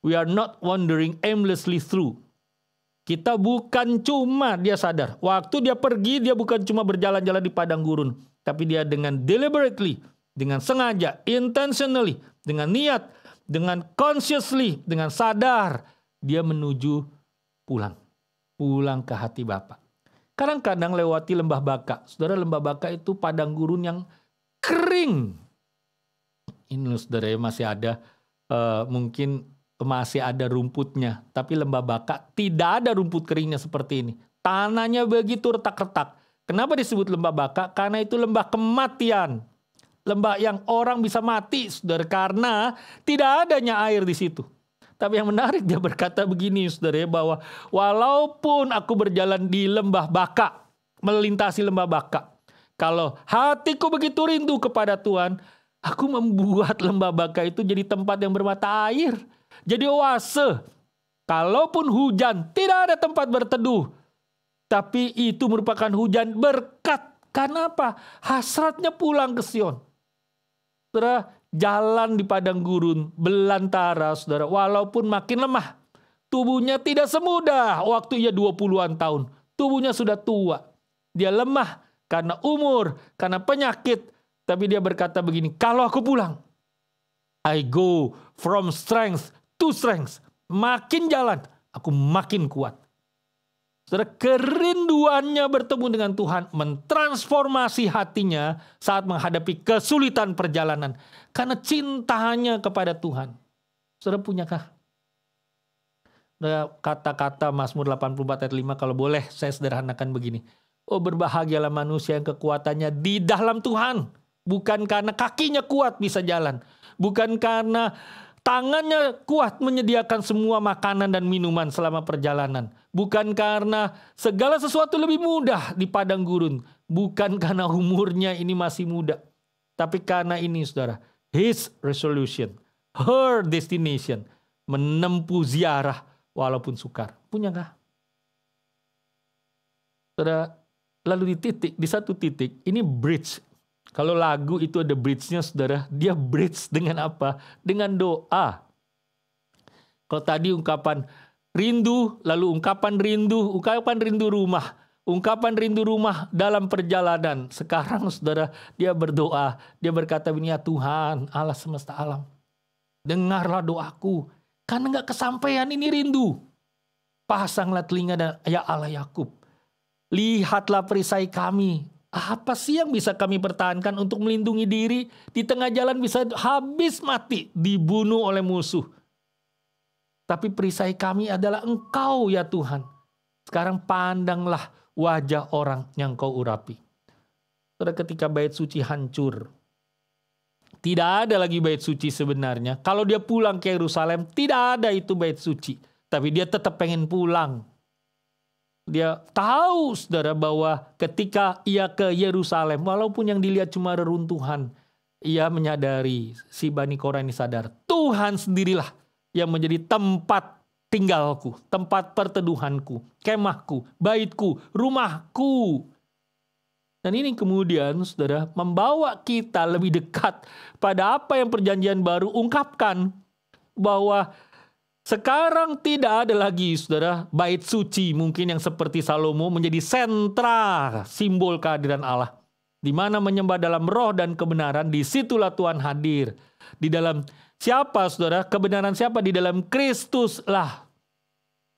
we are not wandering aimlessly through. Kita bukan cuma dia sadar. Waktu dia pergi, dia bukan cuma berjalan-jalan di padang gurun. Tapi dia dengan deliberately, dengan sengaja, intentionally, dengan niat, dengan consciously, dengan sadar, dia menuju pulang. Pulang ke hati Bapak. Kadang-kadang lewati lembah baka. Saudara, lembah baka itu padang gurun yang kering. Ini saudara ya, masih ada uh, mungkin masih ada rumputnya, tapi lembah baka tidak ada rumput keringnya seperti ini. Tanahnya begitu retak-retak. Kenapa disebut lembah baka? Karena itu lembah kematian. Lembah yang orang bisa mati, saudara, karena tidak adanya air di situ. Tapi yang menarik dia berkata begini, saudara, ya, bahwa walaupun aku berjalan di lembah baka, melintasi lembah baka, kalau hatiku begitu rindu kepada Tuhan, aku membuat lembah baka itu jadi tempat yang bermata air. Jadi oase. Kalaupun hujan, tidak ada tempat berteduh. Tapi itu merupakan hujan berkat. Karena apa? Hasratnya pulang ke Sion. Saudara, jalan di padang gurun, belantara saudara. Walaupun makin lemah, tubuhnya tidak semudah waktu ia 20-an tahun. Tubuhnya sudah tua. Dia lemah, karena umur, karena penyakit. Tapi dia berkata begini, kalau aku pulang, I go from strength to strength. Makin jalan, aku makin kuat. Saudara, kerinduannya bertemu dengan Tuhan mentransformasi hatinya saat menghadapi kesulitan perjalanan. Karena cintanya kepada Tuhan. Saudara punyakah? Kata-kata Mazmur 84 ayat 5 kalau boleh saya sederhanakan begini. Oh berbahagialah manusia yang kekuatannya di dalam Tuhan. Bukan karena kakinya kuat bisa jalan. Bukan karena tangannya kuat menyediakan semua makanan dan minuman selama perjalanan. Bukan karena segala sesuatu lebih mudah di padang gurun. Bukan karena umurnya ini masih muda. Tapi karena ini saudara. His resolution. Her destination. Menempuh ziarah walaupun sukar. punya Punyakah? Saudara, lalu di titik di satu titik ini bridge kalau lagu itu ada bridge-nya saudara dia bridge dengan apa dengan doa kalau tadi ungkapan rindu lalu ungkapan rindu ungkapan rindu rumah ungkapan rindu rumah dalam perjalanan sekarang saudara dia berdoa dia berkata ini ya Tuhan Allah semesta alam dengarlah doaku karena nggak kesampaian ini rindu pasanglah telinga dan ya Allah Yakub Lihatlah perisai kami. Apa sih yang bisa kami pertahankan untuk melindungi diri di tengah jalan bisa habis mati, dibunuh oleh musuh. Tapi perisai kami adalah engkau ya Tuhan. Sekarang pandanglah wajah orang yang kau urapi. Sudah ketika bait suci hancur, tidak ada lagi bait suci sebenarnya. Kalau dia pulang ke Yerusalem, tidak ada itu bait suci. Tapi dia tetap pengen pulang. Dia tahu saudara bahwa ketika ia ke Yerusalem, walaupun yang dilihat cuma reruntuhan, ia menyadari, si Bani Korah ini sadar, Tuhan sendirilah yang menjadi tempat tinggalku, tempat perteduhanku, kemahku, baitku, rumahku. Dan ini kemudian saudara membawa kita lebih dekat pada apa yang perjanjian baru ungkapkan bahwa sekarang tidak ada lagi saudara bait suci mungkin yang seperti Salomo menjadi sentra simbol kehadiran Allah. Di mana menyembah dalam roh dan kebenaran, di situlah Tuhan hadir. Di dalam siapa saudara, kebenaran siapa? Di dalam Kristus lah.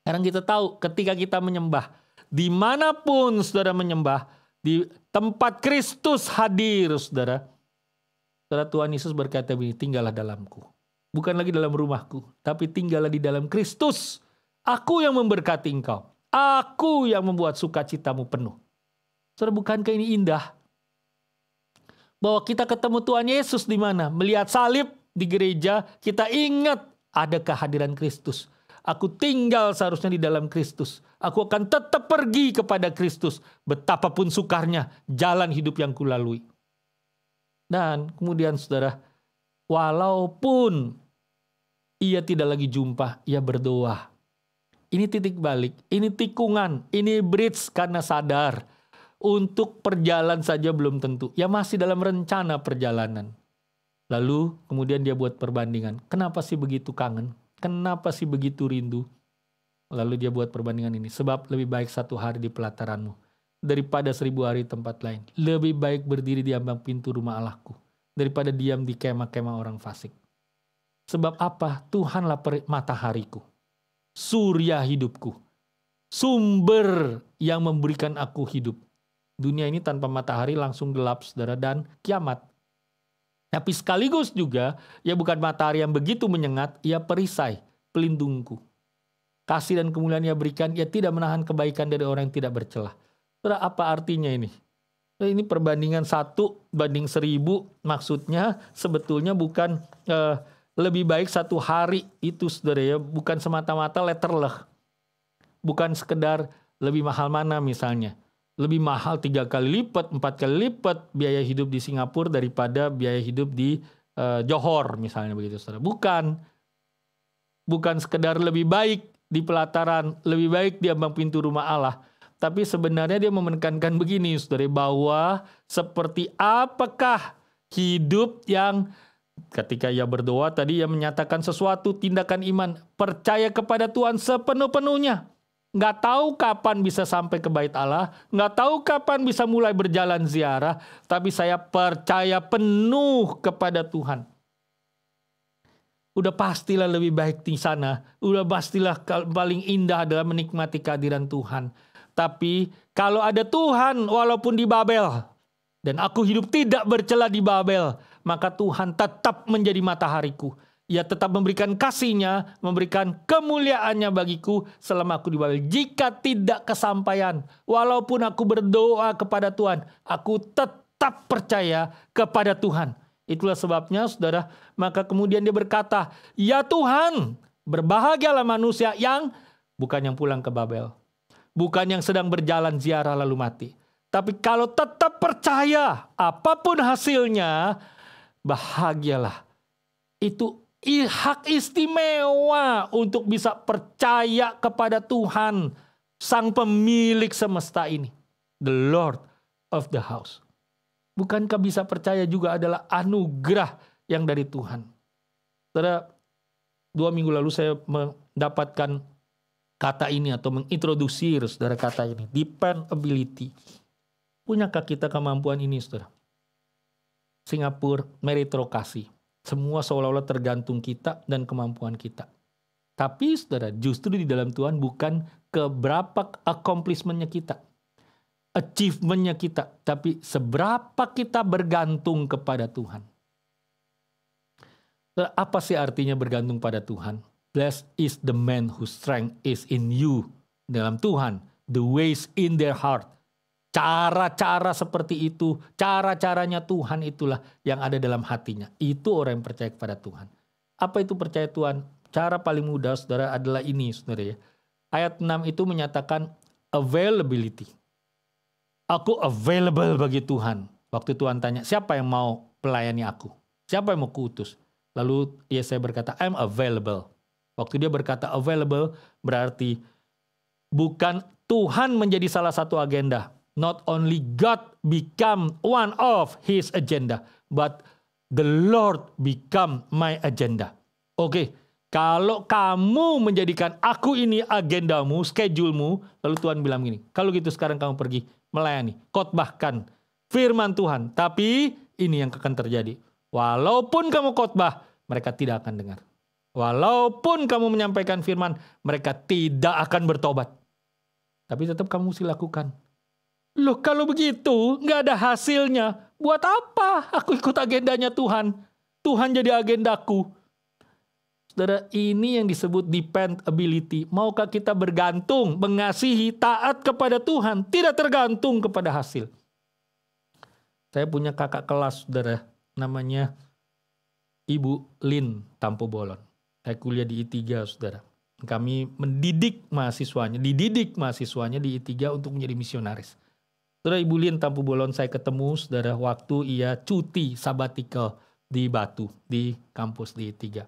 Sekarang kita tahu ketika kita menyembah, dimanapun saudara menyembah, di tempat Kristus hadir saudara. Saudara Tuhan Yesus berkata begini, tinggallah dalamku bukan lagi dalam rumahku, tapi tinggallah di dalam Kristus. Aku yang memberkati engkau. Aku yang membuat sukacitamu penuh. Saudara, bukankah ini indah? Bahwa kita ketemu Tuhan Yesus di mana? Melihat salib di gereja, kita ingat ada kehadiran Kristus. Aku tinggal seharusnya di dalam Kristus. Aku akan tetap pergi kepada Kristus. Betapapun sukarnya jalan hidup yang kulalui. Dan kemudian saudara, walaupun ia tidak lagi jumpa, ia berdoa. Ini titik balik, ini tikungan, ini bridge karena sadar. Untuk perjalanan saja belum tentu. Ya masih dalam rencana perjalanan. Lalu kemudian dia buat perbandingan. Kenapa sih begitu kangen? Kenapa sih begitu rindu? Lalu dia buat perbandingan ini. Sebab lebih baik satu hari di pelataranmu daripada seribu hari tempat lain. Lebih baik berdiri di ambang pintu rumah Allahku daripada diam di kemah-kemah orang fasik. Sebab apa? Tuhanlah matahariku, surya hidupku, sumber yang memberikan aku hidup. Dunia ini tanpa matahari langsung gelap, saudara, dan kiamat. Tapi sekaligus juga, ya bukan matahari yang begitu menyengat, ia perisai, pelindungku. Kasih dan kemuliaan ia berikan, ia tidak menahan kebaikan dari orang yang tidak bercelah. Saudara, apa artinya ini? Ini perbandingan satu banding seribu, maksudnya sebetulnya bukan... Eh, lebih baik satu hari itu saudara ya bukan semata-mata letter lah, bukan sekedar lebih mahal mana misalnya lebih mahal tiga kali lipat empat kali lipat biaya hidup di Singapura daripada biaya hidup di uh, Johor misalnya begitu saudara bukan bukan sekedar lebih baik di pelataran lebih baik di ambang pintu rumah Allah tapi sebenarnya dia memenekankan begini saudara bahwa seperti apakah hidup yang Ketika ia berdoa tadi ia menyatakan sesuatu tindakan iman, percaya kepada Tuhan sepenuh-penuhnya. Nggak tahu kapan bisa sampai ke bait Allah, nggak tahu kapan bisa mulai berjalan ziarah, tapi saya percaya penuh kepada Tuhan. Udah pastilah lebih baik di sana, udah pastilah paling indah adalah menikmati kehadiran Tuhan. Tapi kalau ada Tuhan walaupun di Babel, dan aku hidup tidak bercela di Babel, maka Tuhan tetap menjadi matahariku. Ia tetap memberikan kasihnya, memberikan kemuliaannya bagiku selama aku di Babel. Jika tidak kesampaian, walaupun aku berdoa kepada Tuhan, aku tetap percaya kepada Tuhan. Itulah sebabnya saudara, maka kemudian dia berkata, Ya Tuhan, berbahagialah manusia yang bukan yang pulang ke Babel. Bukan yang sedang berjalan ziarah lalu mati. Tapi kalau tetap percaya apapun hasilnya, bahagialah. Itu hak istimewa untuk bisa percaya kepada Tuhan, sang pemilik semesta ini, the Lord of the house. Bukankah bisa percaya juga adalah anugerah yang dari Tuhan? Saudara, dua minggu lalu saya mendapatkan kata ini atau mengintrodusir saudara kata ini, dependability. Punyakah kita kemampuan ini, saudara? Singapura, meritokrasi. Semua seolah-olah tergantung kita dan kemampuan kita. Tapi saudara, justru di dalam Tuhan bukan keberapa accomplishmentnya kita. Achievementnya kita. Tapi seberapa kita bergantung kepada Tuhan. Eh, apa sih artinya bergantung pada Tuhan? Blessed is the man whose strength is in you. Dalam Tuhan, the ways in their heart Cara-cara seperti itu, cara-caranya Tuhan itulah yang ada dalam hatinya. Itu orang yang percaya kepada Tuhan. Apa itu percaya Tuhan? Cara paling mudah saudara adalah ini saudara ya. Ayat 6 itu menyatakan availability. Aku available bagi Tuhan. Waktu Tuhan tanya, siapa yang mau pelayani aku? Siapa yang mau kuutus? Lalu Yesaya berkata, I'm available. Waktu dia berkata available, berarti bukan Tuhan menjadi salah satu agenda, Not only God become one of his agenda, but the Lord become my agenda. Oke, okay. kalau kamu menjadikan aku ini agendamu, schedulemu, lalu Tuhan bilang gini, kalau gitu sekarang kamu pergi melayani, kotbahkan firman Tuhan. Tapi ini yang akan terjadi. Walaupun kamu kotbah, mereka tidak akan dengar. Walaupun kamu menyampaikan firman, mereka tidak akan bertobat. Tapi tetap kamu mesti lakukan. Loh kalau begitu nggak ada hasilnya. Buat apa aku ikut agendanya Tuhan? Tuhan jadi agendaku. Saudara, ini yang disebut dependability. Maukah kita bergantung, mengasihi, taat kepada Tuhan, tidak tergantung kepada hasil. Saya punya kakak kelas, saudara, namanya Ibu Lin Tampo Bolon. Saya kuliah di I3, saudara. Kami mendidik mahasiswanya, dididik mahasiswanya di I3 untuk menjadi misionaris. Saudara Ibu Lin Tampu Bolon saya ketemu saudara waktu ia cuti sabatikel di Batu di kampus di tiga.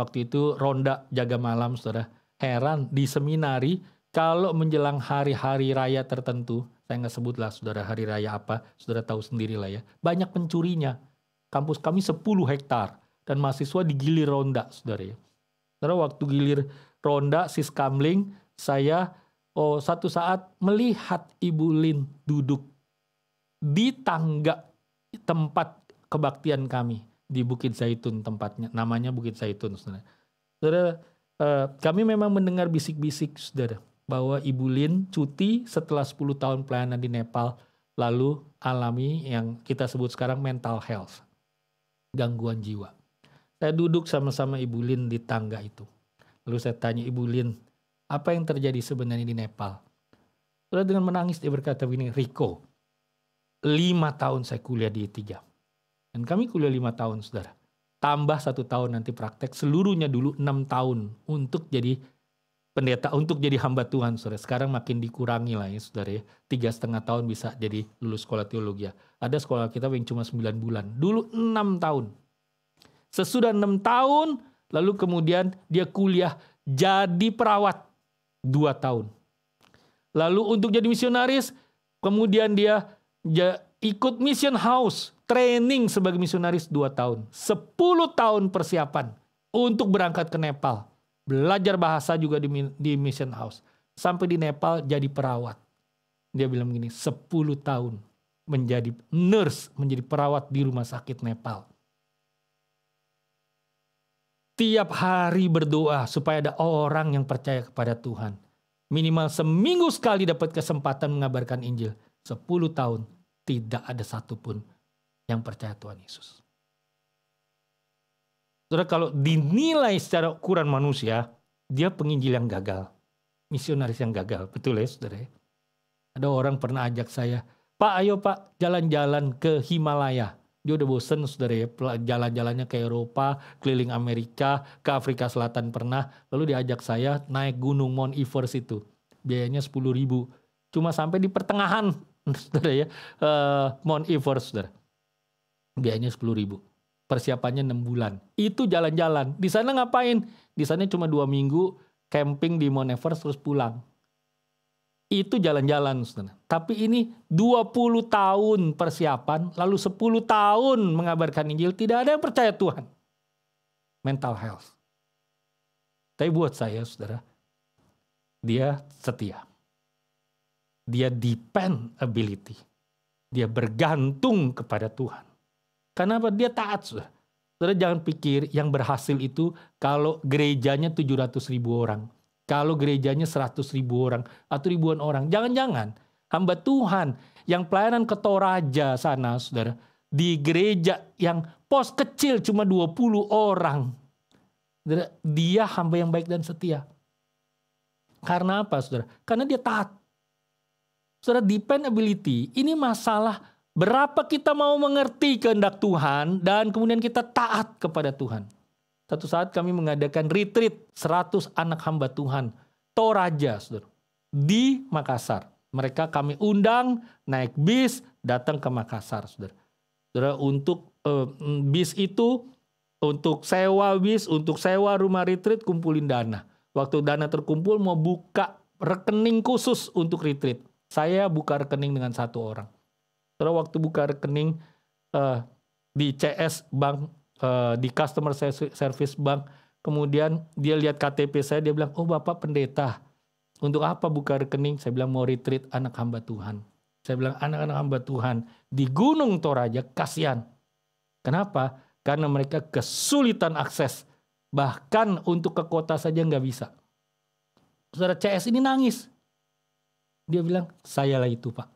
Waktu itu ronda jaga malam saudara heran di seminari kalau menjelang hari-hari raya tertentu saya nggak sebutlah saudara hari raya apa, saudara tahu sendiri lah ya. Banyak pencurinya. Kampus kami 10 hektar dan mahasiswa digilir ronda, saudara ya. Saudara waktu gilir ronda sis kamling saya oh, satu saat melihat Ibu Lin duduk di tangga tempat kebaktian kami di Bukit Zaitun tempatnya namanya Bukit Zaitun saudara. Saudara eh, kami memang mendengar bisik-bisik saudara bahwa Ibu Lin cuti setelah 10 tahun pelayanan di Nepal lalu alami yang kita sebut sekarang mental health gangguan jiwa. Saya duduk sama-sama Ibu Lin di tangga itu. Lalu saya tanya Ibu Lin, apa yang terjadi sebenarnya di Nepal. Lalu dengan menangis dia berkata begini, Riko, lima tahun saya kuliah di tiga. Dan kami kuliah lima tahun, saudara. Tambah satu tahun nanti praktek, seluruhnya dulu enam tahun untuk jadi pendeta, untuk jadi hamba Tuhan, saudara. Sekarang makin dikurangi lah ya, saudara ya. Tiga setengah tahun bisa jadi lulus sekolah teologi ya. Ada sekolah kita yang cuma sembilan bulan. Dulu enam tahun. Sesudah enam tahun, lalu kemudian dia kuliah jadi perawat dua tahun. Lalu untuk jadi misionaris, kemudian dia ikut mission house, training sebagai misionaris dua tahun. sepuluh tahun persiapan untuk berangkat ke Nepal. Belajar bahasa juga di, di mission house. Sampai di Nepal jadi perawat. Dia bilang gini, sepuluh tahun menjadi nurse, menjadi perawat di rumah sakit Nepal tiap hari berdoa supaya ada orang yang percaya kepada Tuhan. Minimal seminggu sekali dapat kesempatan mengabarkan Injil. sepuluh tahun tidak ada satupun yang percaya Tuhan Yesus. Saudara kalau dinilai secara ukuran manusia, dia penginjil yang gagal. Misionaris yang gagal, betul ya saudara? Ya? Ada orang pernah ajak saya, Pak ayo pak jalan-jalan ke Himalaya dia udah bosen saudara ya jalan-jalannya ke Eropa, keliling Amerika, ke Afrika Selatan pernah. Lalu diajak saya naik gunung Mount Everest itu. Biayanya 10 ribu. Cuma sampai di pertengahan saudara ya uh, Mount Everest saudara. Biayanya 10 ribu. Persiapannya 6 bulan. Itu jalan-jalan. Di sana ngapain? Di sana cuma dua minggu camping di Mount Everest terus pulang itu jalan-jalan, Tapi ini 20 tahun persiapan, lalu 10 tahun mengabarkan Injil, tidak ada yang percaya Tuhan. Mental health. Tapi buat saya, saudara, dia setia. Dia dependability, Dia bergantung kepada Tuhan. Karena apa? Dia taat, saudara. Saudara jangan pikir yang berhasil itu kalau gerejanya 700 ribu orang. Kalau gerejanya seratus ribu orang atau ribuan orang, jangan-jangan hamba Tuhan yang pelayanan ke Toraja sana, saudara, di gereja yang pos kecil cuma 20 orang, saudara, dia hamba yang baik dan setia. Karena apa, saudara? Karena dia taat. Saudara, dependability ini masalah berapa kita mau mengerti kehendak Tuhan dan kemudian kita taat kepada Tuhan. Satu saat kami mengadakan retreat 100 anak hamba Tuhan. Toraja, saudara. Di Makassar. Mereka kami undang naik bis datang ke Makassar, saudara. Saudara, untuk eh, mm, bis itu, untuk sewa bis, untuk sewa rumah retreat, kumpulin dana. Waktu dana terkumpul mau buka rekening khusus untuk retreat. Saya buka rekening dengan satu orang. Saudara, waktu buka rekening eh, di CS Bank Eh, di customer service bank kemudian dia lihat KTP saya dia bilang oh bapak pendeta untuk apa buka rekening saya bilang mau retreat anak hamba Tuhan saya bilang anak-anak hamba Tuhan di Gunung Toraja kasihan kenapa karena mereka kesulitan akses bahkan untuk ke kota saja nggak bisa saudara CS ini nangis dia bilang saya lah itu pak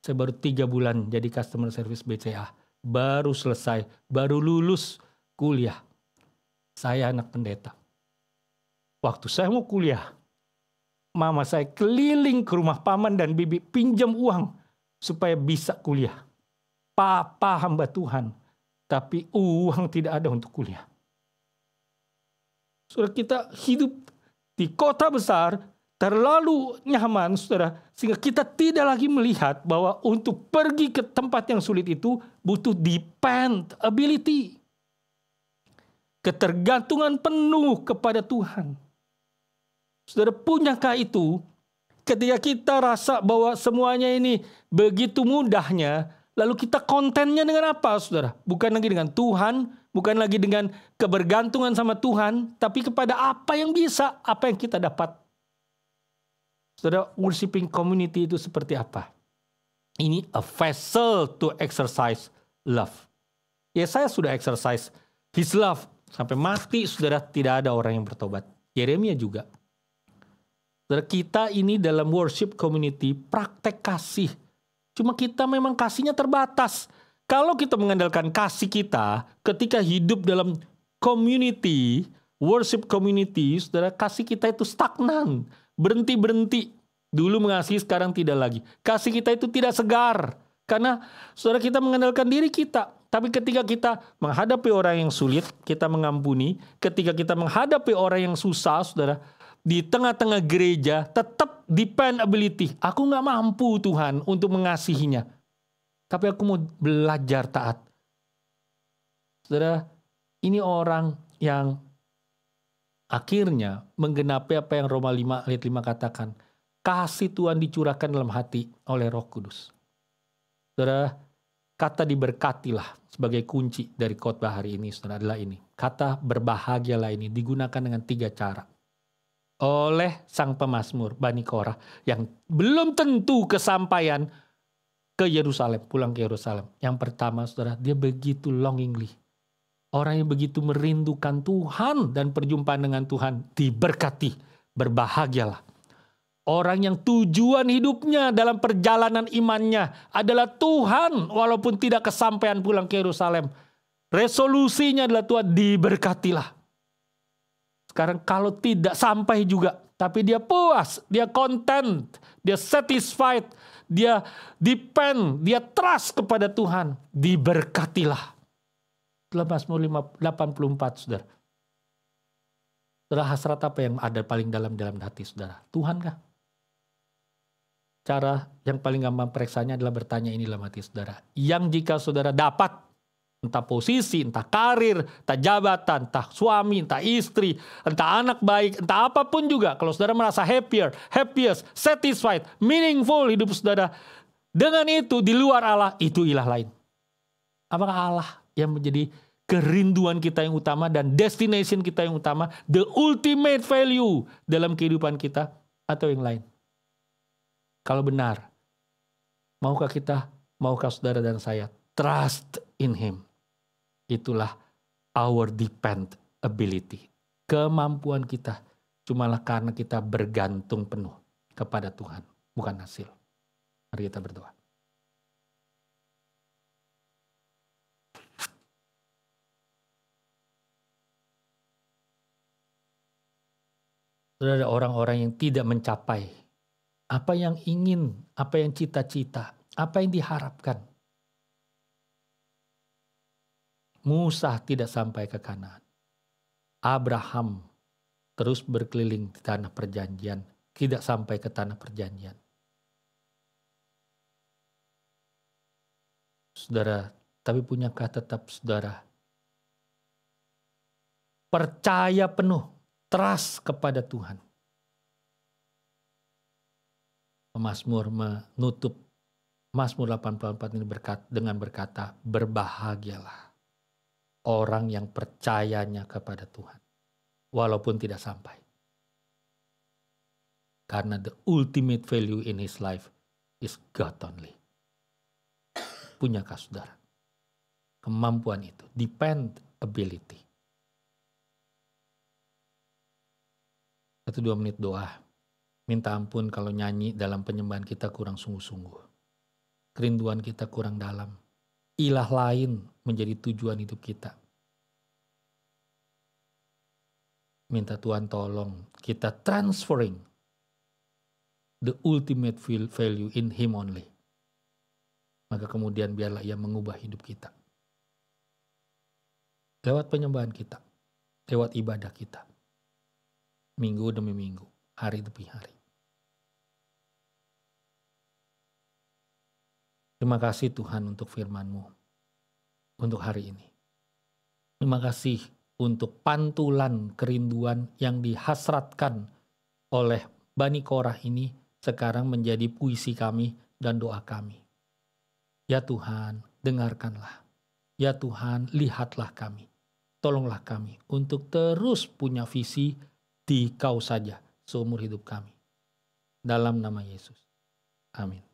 saya baru tiga bulan jadi customer service BCA baru selesai, baru lulus kuliah. Saya anak pendeta. Waktu saya mau kuliah, mama saya keliling ke rumah paman dan bibi pinjam uang supaya bisa kuliah. Papa hamba Tuhan, tapi uang tidak ada untuk kuliah. Saudara kita hidup di kota besar terlalu nyaman saudara sehingga kita tidak lagi melihat bahwa untuk pergi ke tempat yang sulit itu butuh dependability ketergantungan penuh kepada Tuhan saudara punyakah itu ketika kita rasa bahwa semuanya ini begitu mudahnya lalu kita kontennya dengan apa saudara bukan lagi dengan Tuhan bukan lagi dengan kebergantungan sama Tuhan tapi kepada apa yang bisa apa yang kita dapat Saudara, worshiping community itu seperti apa? Ini a vessel to exercise love. Ya, saya sudah exercise his love. Sampai mati, saudara, tidak ada orang yang bertobat. Yeremia juga. Saudara, kita ini dalam worship community praktek kasih. Cuma kita memang kasihnya terbatas. Kalau kita mengandalkan kasih kita ketika hidup dalam community, worship community, saudara, kasih kita itu stagnan berhenti-berhenti. Dulu mengasihi, sekarang tidak lagi. Kasih kita itu tidak segar. Karena saudara kita mengandalkan diri kita. Tapi ketika kita menghadapi orang yang sulit, kita mengampuni. Ketika kita menghadapi orang yang susah, saudara, di tengah-tengah gereja tetap dependability. Aku nggak mampu Tuhan untuk mengasihinya. Tapi aku mau belajar taat. Saudara, ini orang yang akhirnya menggenapi apa yang Roma 5 ayat 5 katakan. Kasih Tuhan dicurahkan dalam hati oleh roh kudus. Saudara, kata diberkatilah sebagai kunci dari khotbah hari ini saudara adalah ini. Kata berbahagialah ini digunakan dengan tiga cara. Oleh sang pemazmur Bani Korah yang belum tentu kesampaian ke Yerusalem, pulang ke Yerusalem. Yang pertama saudara, dia begitu longingly Orang yang begitu merindukan Tuhan dan perjumpaan dengan Tuhan diberkati, berbahagialah. Orang yang tujuan hidupnya dalam perjalanan imannya adalah Tuhan walaupun tidak kesampaian pulang ke Yerusalem. Resolusinya adalah Tuhan diberkatilah. Sekarang kalau tidak sampai juga, tapi dia puas, dia content, dia satisfied, dia depend, dia trust kepada Tuhan, diberkatilah. Mazmur 84, saudara. Saudara hasrat apa yang ada paling dalam dalam hati saudara? Tuhan kah? Cara yang paling gampang periksanya adalah bertanya ini dalam hati saudara. Yang jika saudara dapat, entah posisi, entah karir, entah jabatan, entah suami, entah istri, entah anak baik, entah apapun juga. Kalau saudara merasa happier, happiest, satisfied, meaningful hidup saudara, dengan itu di luar Allah, itu ilah lain. Apakah Allah yang menjadi kerinduan kita yang utama dan destination kita yang utama, the ultimate value dalam kehidupan kita atau yang lain. Kalau benar, maukah kita, maukah saudara dan saya trust in him. Itulah our depend ability. Kemampuan kita cumalah karena kita bergantung penuh kepada Tuhan, bukan hasil. Mari kita berdoa. Sudah ada orang-orang yang tidak mencapai apa yang ingin, apa yang cita-cita, apa yang diharapkan. Musa tidak sampai ke kanan. Abraham terus berkeliling di tanah perjanjian, tidak sampai ke tanah perjanjian. Saudara, tapi punyakah tetap saudara percaya penuh trust kepada Tuhan. Pemasmur menutup Mazmur 84 ini berkat, dengan berkata, berbahagialah orang yang percayanya kepada Tuhan, walaupun tidak sampai. Karena the ultimate value in his life is God only. Punyakah saudara? Kemampuan itu, depend ability satu dua menit doa. Minta ampun kalau nyanyi dalam penyembahan kita kurang sungguh-sungguh. Kerinduan kita kurang dalam. Ilah lain menjadi tujuan hidup kita. Minta Tuhan tolong kita transferring the ultimate value in Him only. Maka kemudian biarlah ia mengubah hidup kita. Lewat penyembahan kita, lewat ibadah kita minggu demi minggu, hari demi hari. Terima kasih Tuhan untuk firman-Mu untuk hari ini. Terima kasih untuk pantulan kerinduan yang dihasratkan oleh Bani Korah ini sekarang menjadi puisi kami dan doa kami. Ya Tuhan, dengarkanlah. Ya Tuhan, lihatlah kami. Tolonglah kami untuk terus punya visi mati kau saja seumur hidup kami. Dalam nama Yesus. Amin.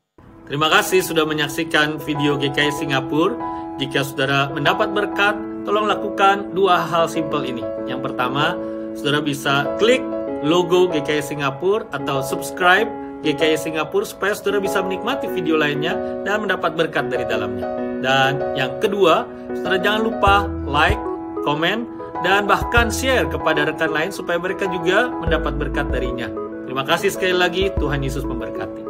Terima kasih sudah menyaksikan video GKI Singapura. Jika saudara mendapat berkat, tolong lakukan dua hal simpel ini. Yang pertama, saudara bisa klik logo GKI Singapura atau subscribe GKI Singapura supaya saudara bisa menikmati video lainnya dan mendapat berkat dari dalamnya. Dan yang kedua, saudara jangan lupa like, komen, dan bahkan share kepada rekan lain supaya mereka juga mendapat berkat darinya. Terima kasih sekali lagi, Tuhan Yesus memberkati.